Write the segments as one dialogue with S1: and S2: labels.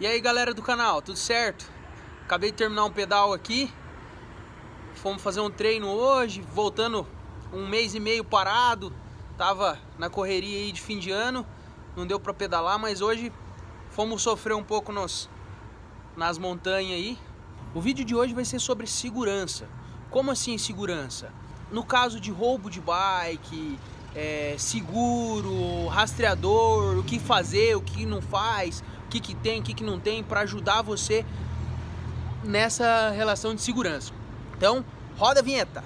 S1: E aí galera do canal, tudo certo? Acabei de terminar um pedal aqui Fomos fazer um treino hoje, voltando um mês e meio parado Tava na correria aí de fim de ano, não deu pra pedalar Mas hoje fomos sofrer um pouco nos, nas montanhas aí O vídeo de hoje vai ser sobre segurança Como assim segurança? No caso de roubo de bike, é, seguro, rastreador, o que fazer, o que não faz que, que tem, o que, que não tem, para ajudar você nessa relação de segurança. Então, roda a vinheta!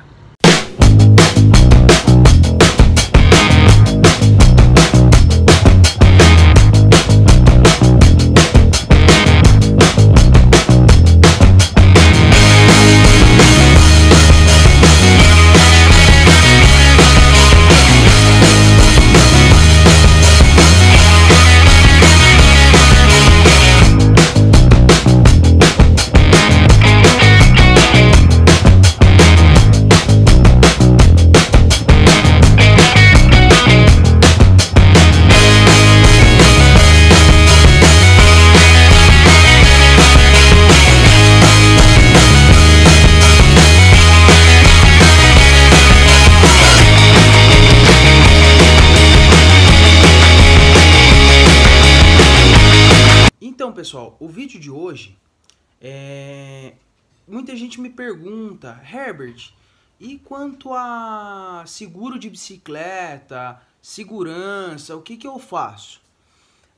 S1: pessoal, o vídeo de hoje é... Muita gente me pergunta, Herbert, e quanto a seguro de bicicleta, segurança, o que, que eu faço?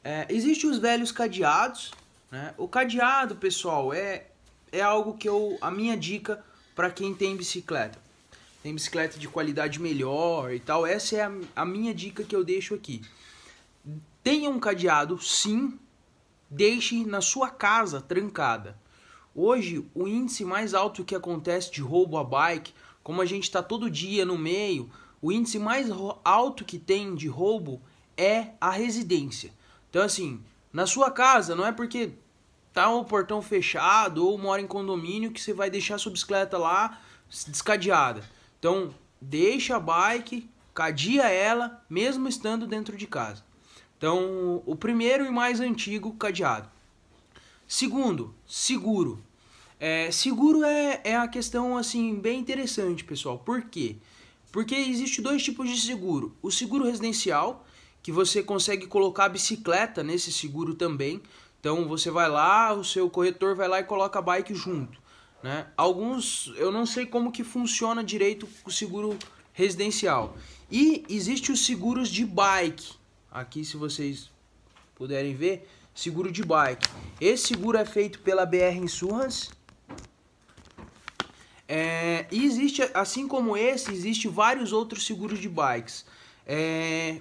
S1: É, Existem os velhos cadeados, né? O cadeado, pessoal, é, é algo que eu... A minha dica para quem tem bicicleta. Tem bicicleta de qualidade melhor e tal. Essa é a, a minha dica que eu deixo aqui. Tenha um cadeado, sim, deixe na sua casa trancada. Hoje, o índice mais alto que acontece de roubo a bike, como a gente está todo dia no meio, o índice mais alto que tem de roubo é a residência. Então, assim, na sua casa, não é porque tá o um portão fechado ou mora em condomínio que você vai deixar sua bicicleta lá descadeada. Então, deixa a bike, cadia ela, mesmo estando dentro de casa. Então, o primeiro e mais antigo cadeado. Segundo, seguro. É, seguro é, é a questão assim bem interessante, pessoal. Por quê? Porque existe dois tipos de seguro. O seguro residencial, que você consegue colocar a bicicleta nesse seguro também. Então você vai lá, o seu corretor vai lá e coloca a bike junto. Né? Alguns, eu não sei como que funciona direito o seguro residencial. E existe os seguros de bike, Aqui, se vocês puderem ver, seguro de bike. Esse seguro é feito pela BR Insurance. É, e existe, assim como esse, existe vários outros seguros de bikes. É,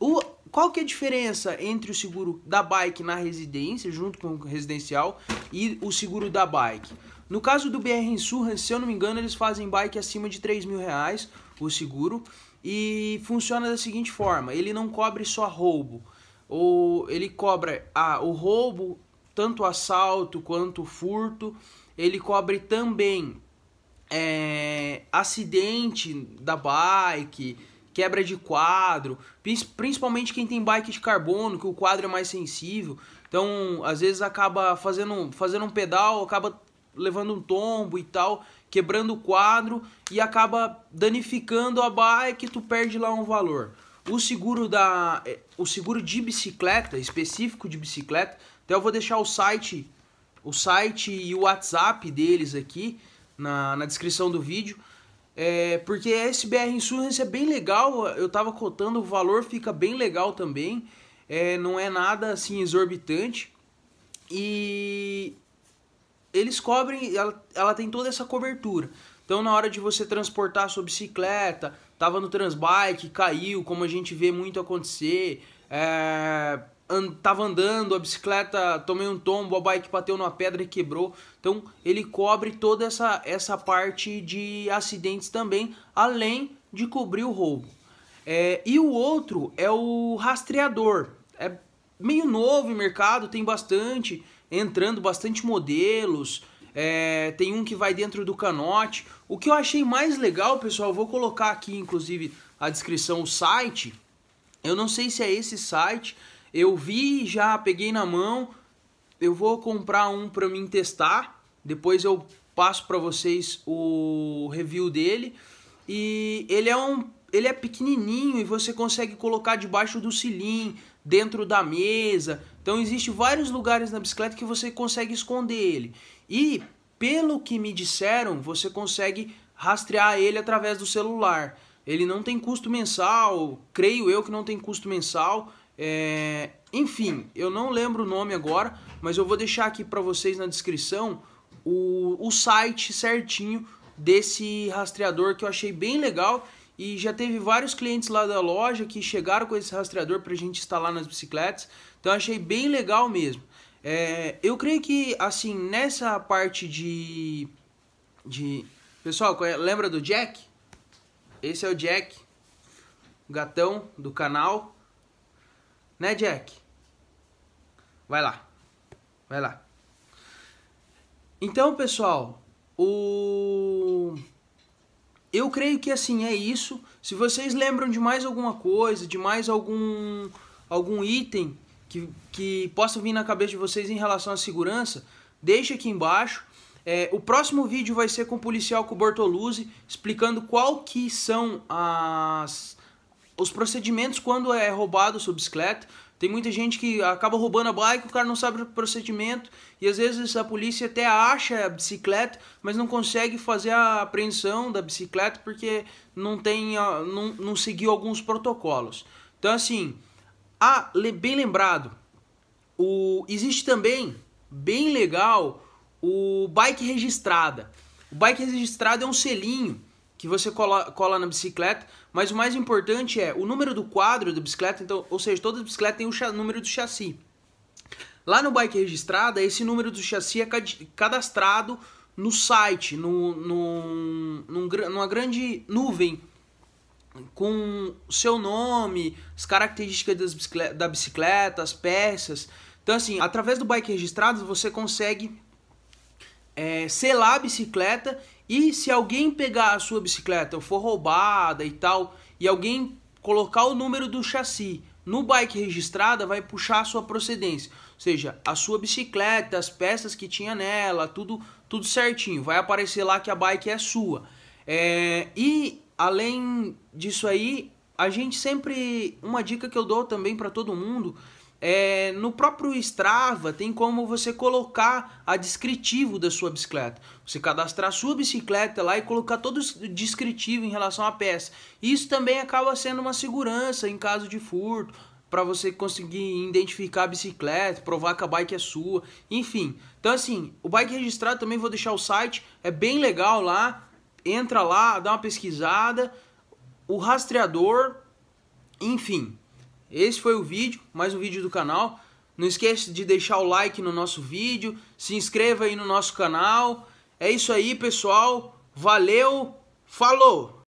S1: o, qual que é a diferença entre o seguro da bike na residência, junto com o residencial, e o seguro da bike? No caso do BR Insurance, se eu não me engano, eles fazem bike acima de 3 mil reais, o seguro e funciona da seguinte forma: ele não cobre só roubo, ou ele cobra a, o roubo, tanto assalto quanto furto, ele cobre também é, acidente da bike, quebra de quadro, principalmente quem tem bike de carbono, que o quadro é mais sensível. Então, às vezes acaba fazendo, fazendo um pedal, acaba levando um tombo e tal, quebrando o quadro e acaba danificando a bike, tu perde lá um valor. O seguro da é, o seguro de bicicleta, específico de bicicleta, até eu vou deixar o site o site e o WhatsApp deles aqui na, na descrição do vídeo. É, porque a SBR Insurance é bem legal, eu tava cotando, o valor fica bem legal também. É, não é nada assim exorbitante. E eles cobrem, ela, ela tem toda essa cobertura. Então na hora de você transportar a sua bicicleta, tava no transbike, caiu, como a gente vê muito acontecer, é, and, tava andando, a bicicleta tomei um tombo, a bike bateu numa pedra e quebrou. Então ele cobre toda essa, essa parte de acidentes também, além de cobrir o roubo. É, e o outro é o rastreador. É meio novo no mercado, tem bastante entrando bastante modelos. É, tem um que vai dentro do canote. O que eu achei mais legal, pessoal, vou colocar aqui inclusive a descrição, o site. Eu não sei se é esse site. Eu vi, já peguei na mão. Eu vou comprar um para mim testar. Depois eu passo para vocês o review dele. E ele é um ele é pequenininho e você consegue colocar debaixo do cilim, dentro da mesa. Então existe vários lugares na bicicleta que você consegue esconder ele. E pelo que me disseram, você consegue rastrear ele através do celular. Ele não tem custo mensal, creio eu que não tem custo mensal. É... Enfim, eu não lembro o nome agora, mas eu vou deixar aqui para vocês na descrição o, o site certinho desse rastreador que eu achei bem legal e já teve vários clientes lá da loja que chegaram com esse rastreador para a gente instalar nas bicicletas. Então achei bem legal mesmo. É, eu creio que assim nessa parte de, de pessoal é, lembra do Jack? Esse é o Jack, o gatão do canal, né Jack? Vai lá, vai lá. Então pessoal, o eu creio que assim é isso. Se vocês lembram de mais alguma coisa, de mais algum algum item que, que possa vir na cabeça de vocês em relação à segurança, deixe aqui embaixo. É, o próximo vídeo vai ser com o policial com o Bortoluzzi, explicando qual que são as, os procedimentos quando é roubado sua bicicleta. Tem muita gente que acaba roubando a bike, o cara não sabe o procedimento e às vezes a polícia até acha a bicicleta, mas não consegue fazer a apreensão da bicicleta porque não tem não, não seguiu alguns protocolos. Então assim, ah, bem lembrado, o existe também bem legal o bike registrada. O bike registrado é um selinho que você cola, cola na bicicleta, mas o mais importante é o número do quadro da bicicleta, então, ou seja, toda bicicleta tem o número do chassi. Lá no bike registrada, esse número do chassi é cadastrado no site, no, no, num, numa grande nuvem com seu nome, as características bicicleta, da bicicleta, as peças. Então, assim, através do bike registrado, você consegue é, selar a bicicleta e se alguém pegar a sua bicicleta ou for roubada e tal, e alguém colocar o número do chassi no bike registrada, vai puxar a sua procedência. Ou seja, a sua bicicleta, as peças que tinha nela, tudo, tudo certinho. Vai aparecer lá que a bike é sua. É, e além disso aí, a gente sempre. Uma dica que eu dou também para todo mundo é, no próprio Strava tem como você colocar a descritivo da sua bicicleta. Você cadastrar a sua bicicleta lá e colocar todo o descritivo em relação à peça. Isso também acaba sendo uma segurança em caso de furto, para você conseguir identificar a bicicleta, provar que a bike é sua, enfim. Então assim, o bike registrado também vou deixar o site, é bem legal lá. Entra lá, dá uma pesquisada. O rastreador, enfim, esse foi o vídeo, mais um vídeo do canal. Não esquece de deixar o like no nosso vídeo, se inscreva aí no nosso canal. É isso aí, pessoal. Valeu, falou!